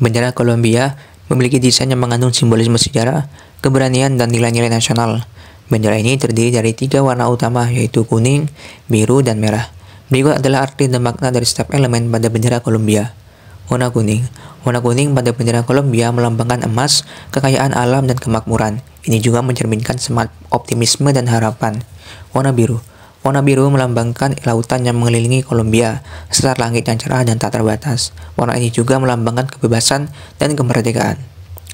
Bendera Kolombia memiliki desain yang mengandung simbolisme sejarah, keberanian, dan nilai-nilai nasional. Bendera ini terdiri dari tiga warna utama yaitu kuning, biru, dan merah. Berikut adalah arti dan makna dari setiap elemen pada bendera Kolombia. Warna kuning. Warna kuning pada bendera Kolombia melambangkan emas, kekayaan alam, dan kemakmuran. Ini juga mencerminkan semangat optimisme dan harapan. Warna biru. Warna biru melambangkan lautan yang mengelilingi Kolombia, serta langit yang cerah dan tak terbatas. Warna ini juga melambangkan kebebasan dan kemerdekaan.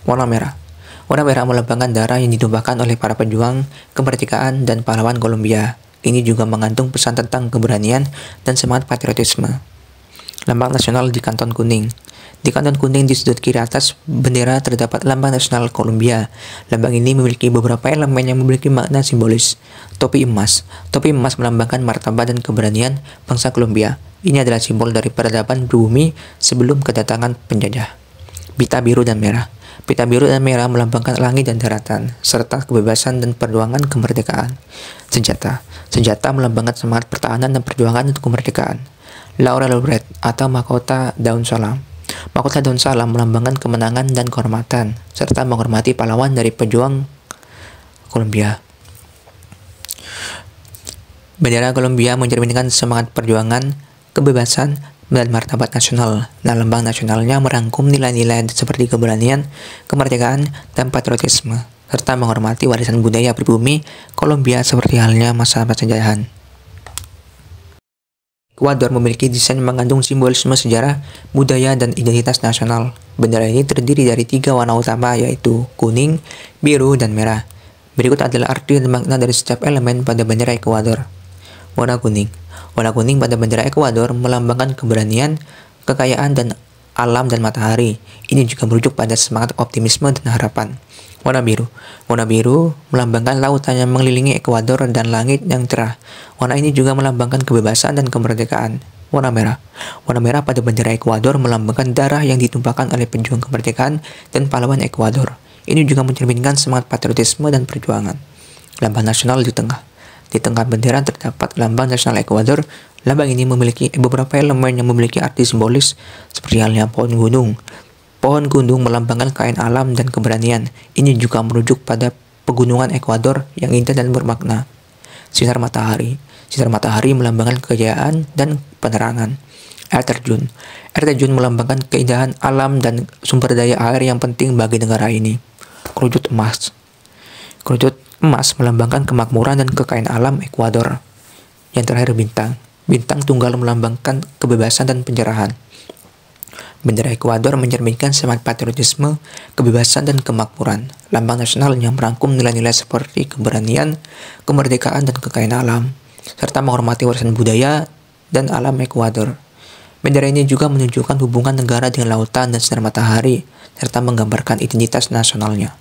Warna merah. Warna merah melambangkan darah yang ditumpahkan oleh para pejuang kemerdekaan dan pahlawan Kolombia. Ini juga mengandung pesan tentang keberanian dan semangat patriotisme lambang nasional di Kanton Kuning. Di Kanton Kuning di sudut kiri atas bendera terdapat lambang nasional Kolombia. Lambang ini memiliki beberapa elemen yang memiliki makna simbolis. Topi emas. Topi emas melambangkan martabat dan keberanian bangsa Kolombia. Ini adalah simbol dari peradaban bumi sebelum kedatangan penjajah. Pita biru dan merah. Pita biru dan merah melambangkan langit dan daratan, serta kebebasan dan perjuangan kemerdekaan. Senjata. Senjata melambangkan semangat pertahanan dan perjuangan untuk kemerdekaan. Laura Bread atau mahkota daun salam. Mahkota daun salam melambangkan kemenangan dan kehormatan, serta menghormati pahlawan dari pejuang Kolombia. Bendera Kolombia mencerminkan semangat perjuangan, kebebasan, dan martabat nasional. Nah, lambang nasionalnya merangkum nilai-nilai seperti keberanian, kemerdekaan, dan patriotisme, serta menghormati warisan budaya pribumi Kolombia seperti halnya masa penjajahan. Ekuador memiliki desain yang mengandung simbolisme sejarah, budaya, dan identitas nasional. Bendera ini terdiri dari tiga warna utama yaitu kuning, biru, dan merah. Berikut adalah arti dan makna dari setiap elemen pada bendera Ekuador. Warna kuning. Warna kuning pada bendera Ekuador melambangkan keberanian, kekayaan, dan alam dan matahari. Ini juga merujuk pada semangat optimisme dan harapan. Warna biru. Warna biru melambangkan lautan yang mengelilingi Ekuador dan langit yang cerah. Warna ini juga melambangkan kebebasan dan kemerdekaan. Warna merah. Warna merah pada bendera Ekuador melambangkan darah yang ditumpahkan oleh pejuang kemerdekaan dan pahlawan Ekuador. Ini juga mencerminkan semangat patriotisme dan perjuangan. Lambang nasional di tengah. Di tengah bendera terdapat lambang nasional Ekuador. Lambang ini memiliki beberapa elemen yang memiliki arti simbolis seperti halnya pohon gunung, Pohon gundung melambangkan kain alam dan keberanian. Ini juga merujuk pada pegunungan Ekuador yang indah dan bermakna. Sinar matahari. Sinar matahari melambangkan kejayaan dan penerangan. Air terjun. Air terjun melambangkan keindahan alam dan sumber daya air yang penting bagi negara ini. Kerucut emas. Kerucut emas melambangkan kemakmuran dan kekayaan alam Ekuador. Yang terakhir bintang. Bintang tunggal melambangkan kebebasan dan pencerahan. Bendera Ekuador mencerminkan semangat patriotisme, kebebasan, dan kemakmuran, lambang nasional yang merangkum nilai-nilai seperti keberanian, kemerdekaan, dan kekayaan alam, serta menghormati warisan budaya dan alam Ekuador. Bendera ini juga menunjukkan hubungan negara dengan lautan dan sinar matahari, serta menggambarkan identitas nasionalnya.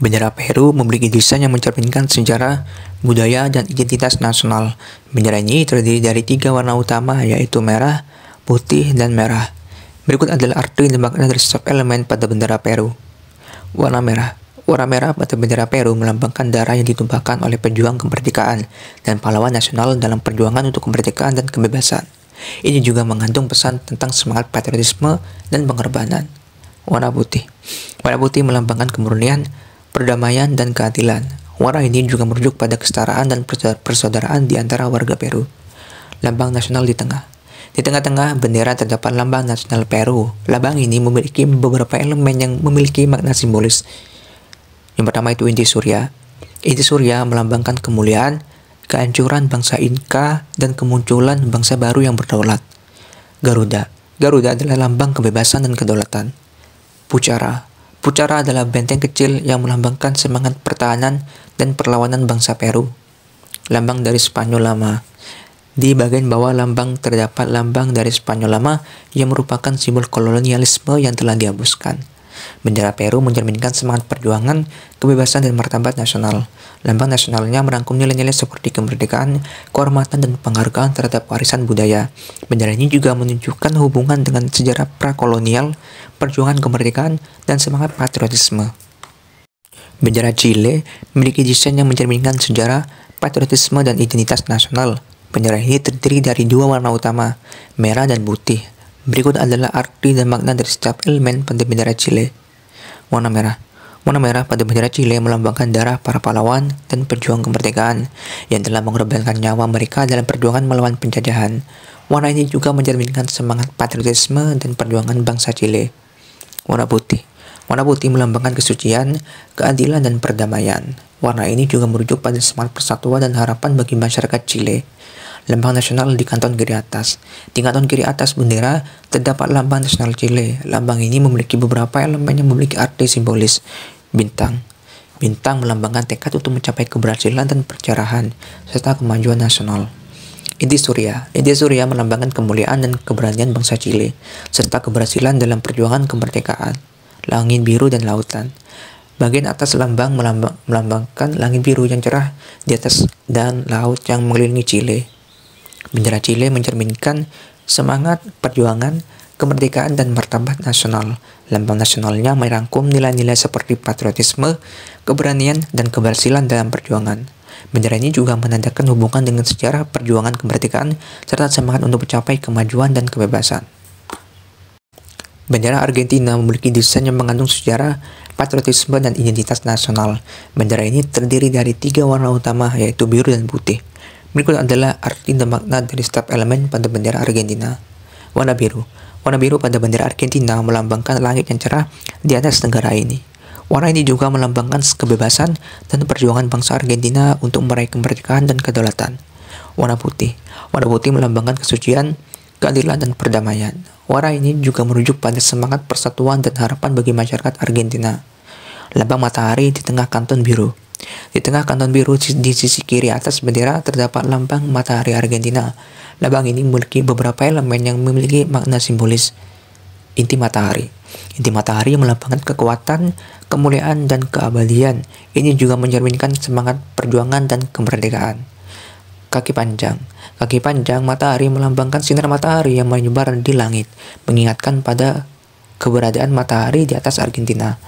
Bendera Peru memiliki desain yang mencerminkan sejarah, budaya, dan identitas nasional. Bendera ini terdiri dari tiga warna utama yaitu merah, putih, dan merah. Berikut adalah arti dan makna dari setiap elemen pada bendera Peru. Warna merah Warna merah pada bendera Peru melambangkan darah yang ditumpahkan oleh pejuang kemerdekaan dan pahlawan nasional dalam perjuangan untuk kemerdekaan dan kebebasan. Ini juga mengandung pesan tentang semangat patriotisme dan pengorbanan. Warna putih Warna putih melambangkan kemurnian, perdamaian dan keadilan. Warna ini juga merujuk pada kesetaraan dan persaudaraan di antara warga Peru. Lambang nasional di tengah. Di tengah-tengah bendera terdapat lambang nasional Peru. Lambang ini memiliki beberapa elemen yang memiliki makna simbolis. Yang pertama itu inti surya. Inti surya melambangkan kemuliaan, kehancuran bangsa Inka, dan kemunculan bangsa baru yang berdaulat. Garuda. Garuda adalah lambang kebebasan dan kedaulatan. Pucara Pucara adalah benteng kecil yang melambangkan semangat pertahanan dan perlawanan bangsa Peru. Lambang dari Spanyol Lama. Di bagian bawah lambang terdapat lambang dari Spanyol Lama yang merupakan simbol kolonialisme yang telah dihapuskan. Bendera Peru mencerminkan semangat perjuangan, kebebasan, dan martabat nasional. Lambang nasionalnya merangkum nilai-nilai seperti kemerdekaan, kehormatan, dan penghargaan terhadap warisan budaya. Bendera ini juga menunjukkan hubungan dengan sejarah prakolonial, perjuangan kemerdekaan, dan semangat patriotisme. Bendera Chile memiliki desain yang mencerminkan sejarah, patriotisme, dan identitas nasional. Bendera ini terdiri dari dua warna utama, merah dan putih. Berikut adalah arti dan makna dari setiap elemen pada bendera Chile. Warna merah. Warna merah pada bendera Chile melambangkan darah para pahlawan dan perjuang kemerdekaan yang telah mengorbankan nyawa mereka dalam perjuangan melawan penjajahan. Warna ini juga mencerminkan semangat patriotisme dan perjuangan bangsa Chile. Warna putih. Warna putih melambangkan kesucian, keadilan, dan perdamaian. Warna ini juga merujuk pada semangat persatuan dan harapan bagi masyarakat Chile lambang nasional di kanton kiri atas. Di kanton kiri atas bendera terdapat lambang nasional Chile. Lambang ini memiliki beberapa elemen yang memiliki arti simbolis. Bintang. Bintang melambangkan tekad untuk mencapai keberhasilan dan percerahan, serta kemajuan nasional. Inti Surya. Inti Surya melambangkan kemuliaan dan keberanian bangsa Chile, serta keberhasilan dalam perjuangan kemerdekaan. Langit biru dan lautan. Bagian atas lambang melambangkan langit biru yang cerah di atas dan laut yang mengelilingi Chile. Bendera Chile mencerminkan semangat perjuangan kemerdekaan dan martabat nasional. Lambang nasionalnya merangkum nilai-nilai seperti patriotisme, keberanian, dan keberhasilan dalam perjuangan. Bendera ini juga menandakan hubungan dengan sejarah perjuangan kemerdekaan serta semangat untuk mencapai kemajuan dan kebebasan. Bendera Argentina memiliki desain yang mengandung sejarah, patriotisme, dan identitas nasional. Bendera ini terdiri dari tiga warna utama yaitu biru dan putih. Berikut adalah arti dan makna dari setiap elemen pada bendera Argentina. Warna biru. Warna biru pada bendera Argentina melambangkan langit yang cerah di atas negara ini. Warna ini juga melambangkan kebebasan dan perjuangan bangsa Argentina untuk meraih kemerdekaan dan kedaulatan. Warna putih. Warna putih melambangkan kesucian, keadilan, dan perdamaian. Warna ini juga merujuk pada semangat persatuan dan harapan bagi masyarakat Argentina. Lambang matahari di tengah kanton biru di tengah kanton biru di sisi kiri atas bendera terdapat lambang matahari Argentina. Lambang ini memiliki beberapa elemen yang memiliki makna simbolis. Inti matahari. Inti matahari melambangkan kekuatan, kemuliaan, dan keabadian. Ini juga mencerminkan semangat perjuangan dan kemerdekaan. Kaki panjang. Kaki panjang matahari melambangkan sinar matahari yang menyebar di langit, mengingatkan pada keberadaan matahari di atas Argentina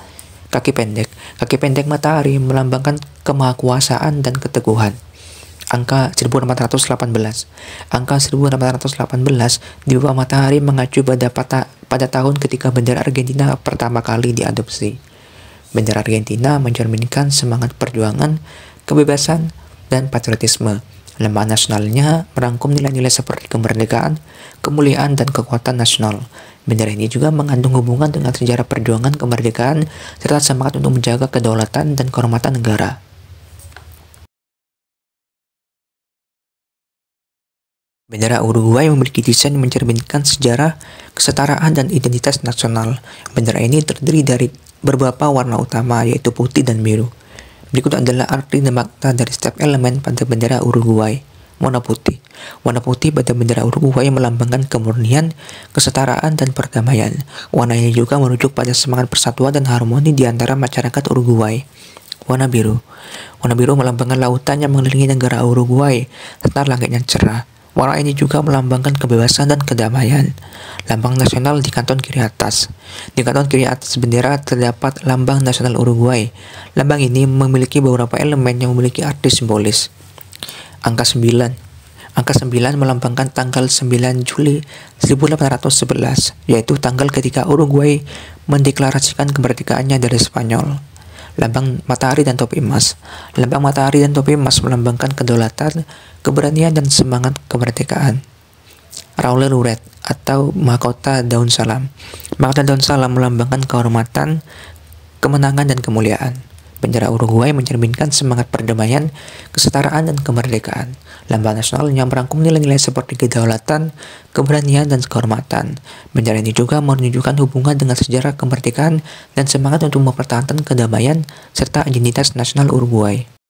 kaki pendek. Kaki pendek matahari melambangkan kemahakuasaan dan keteguhan. Angka 1418, Angka 1418 di bawah matahari mengacu pada pata, pada tahun ketika bendera Argentina pertama kali diadopsi. Bendera Argentina mencerminkan semangat perjuangan, kebebasan, dan patriotisme. Lembaga nasionalnya merangkum nilai-nilai seperti kemerdekaan, kemuliaan, dan kekuatan nasional. Bendera ini juga mengandung hubungan dengan sejarah perjuangan kemerdekaan serta semangat untuk menjaga kedaulatan dan kehormatan negara. Bendera Uruguay memiliki desain yang mencerminkan sejarah, kesetaraan, dan identitas nasional. Bendera ini terdiri dari beberapa warna utama, yaitu putih dan biru. Berikut adalah arti dan makna dari setiap elemen pada bendera Uruguay warna putih. Warna putih pada bendera Uruguay melambangkan kemurnian, kesetaraan, dan perdamaian. Warna ini juga merujuk pada semangat persatuan dan harmoni di antara masyarakat Uruguay. Warna biru. Warna biru melambangkan lautan yang mengelilingi negara Uruguay, serta langit yang cerah. Warna ini juga melambangkan kebebasan dan kedamaian. Lambang nasional di kanton kiri atas. Di kanton kiri atas bendera terdapat lambang nasional Uruguay. Lambang ini memiliki beberapa elemen yang memiliki arti simbolis angka 9. Angka 9 melambangkan tanggal 9 Juli 1811, yaitu tanggal ketika Uruguay mendeklarasikan kemerdekaannya dari Spanyol. Lambang matahari dan topi emas. Lambang matahari dan topi emas melambangkan kedaulatan, keberanian, dan semangat kemerdekaan. Raul Luret atau mahkota daun salam. Mahkota daun salam melambangkan kehormatan, kemenangan, dan kemuliaan bendera Uruguay mencerminkan semangat perdamaian, kesetaraan, dan kemerdekaan. Lambang nasional yang merangkum nilai-nilai seperti kedaulatan, keberanian, dan kehormatan. Bendera ini juga menunjukkan hubungan dengan sejarah kemerdekaan dan semangat untuk mempertahankan kedamaian serta identitas nasional Uruguay.